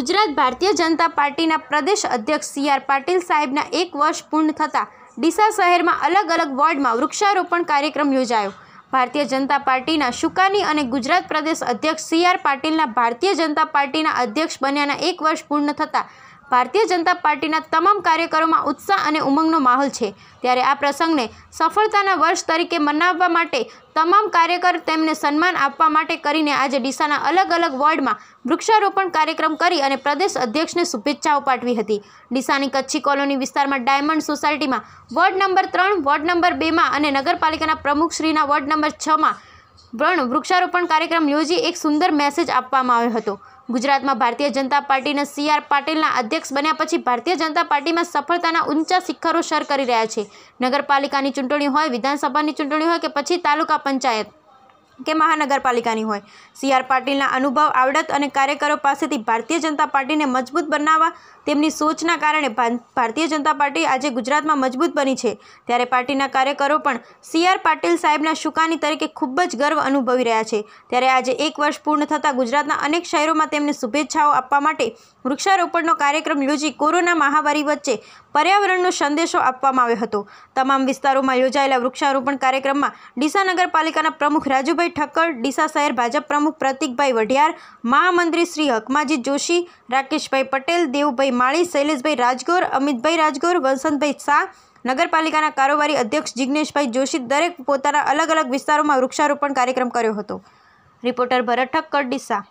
ગુજરાત ભારતીય જનતા પાર્ટીના પ્રદેશ અધ્યક્ષ સી આર પાટીલ સાહેબના એક વર્ષ પૂર્ણ થતાં ડીસા શહેરમાં અલગ અલગ વોર્ડમાં વૃક્ષારોપણ કાર્યક્રમ યોજાયો ભારતીય જનતા પાર્ટીના શુકાની અને ગુજરાત પ્રદેશ અધ્યક્ષ સી આર પાટીલના ભારતીય જનતા પાર્ટીના અધ્યક્ષ બન્યાના એક વર્ષ પૂર્ણ થતાં ભારતીય જનતા પાર્ટીના તમામ કાર્યકરોમાં ઉત્સાહ અને ઉમંગનો માહોલ છે ત્યારે આ પ્રસંગને સફળતાના વર્ષ તરીકે મનાવવા માટે તમામ કાર્યકર તેમને સન્માન આપવા માટે કરીને આજે ડીસાના અલગ અલગ વોર્ડમાં વૃક્ષારોપણ કાર્યક્રમ કરી અને પ્રદેશ અધ્યક્ષને શુભેચ્છાઓ પાઠવી હતી ડીસાની કચ્છી કોલોની વિસ્તારમાં ડાયમંડ સોસાયટીમાં વોર્ડ નંબર ત્રણ વોર્ડ નંબર બેમાં અને નગરપાલિકાના પ્રમુખશ્રીના વોર્ડ નંબર છમાં વૃક્ષારોપણ કાર્યક્રમ યોજી એક સુંદર મેસેજ આપવામાં આવ્યો હતો ગુજરાતમાં ભારતીય જનતા પાર્ટીના સી આર પાટીલના અધ્યક્ષ બન્યા પછી ભારતીય જનતા પાર્ટીમાં સફળતાના ઊંચા શિખરો સર કરી રહ્યા છે નગરપાલિકાની ચૂંટણી હોય વિધાનસભાની ચૂંટણી હોય કે પછી તાલુકા પંચાયત કે મહાનગરપાલિકાની હોય સી આર પાટીલના અનુભવ આવડત અને કાર્યકરો પાસેથી ભારતીય જનતા પાર્ટીને મજબૂત બનાવવા તેમની સોચના કારણે ભારતીય જનતા પાર્ટી આજે ગુજરાતમાં મજબૂત બની છે ત્યારે પાર્ટીના કાર્યકરો પણ સી આર પાટીલ સાહેબના શુકાની તરીકે ખૂબ જ ગર્વ અનુભવી રહ્યા છે ત્યારે આજે એક વર્ષ પૂર્ણ થતાં ગુજરાતના અનેક શહેરોમાં તેમને શુભેચ્છાઓ આપવા માટે વૃક્ષારોપણનો કાર્યક્રમ યોજી કોરોના મહામારી વચ્ચે પર્યાવરણનો સંદેશો આપવામાં આવ્યો હતો તમામ વિસ્તારોમાં યોજાયેલા વૃક્ષારોપણ કાર્યક્રમમાં ડીસા નગરપાલિકાના પ્રમુખ રાજુભાઈ ઠક્કર ડીસા શહેર ભાજપ પ્રમુખ પ્રતિકભાઈ વઢિયાર મહામંત્રી શ્રી હકમાજી જોશી રાકેશભાઈ પટેલ દેવભાઈ માળી શૈલેષભાઈ રાજગોર અમિતભાઈ રાજગોર વસંતભાઈ શાહ નગરપાલિકાના કારોબારી અધ્યક્ષ જિજ્ઞેશભાઈ જોશી દરેક પોતાના અલગ અલગ વિસ્તારોમાં વૃક્ષારોપણ કાર્યક્રમ કર્યો હતો રિપોર્ટર ભરત ઠક્કર ડીસા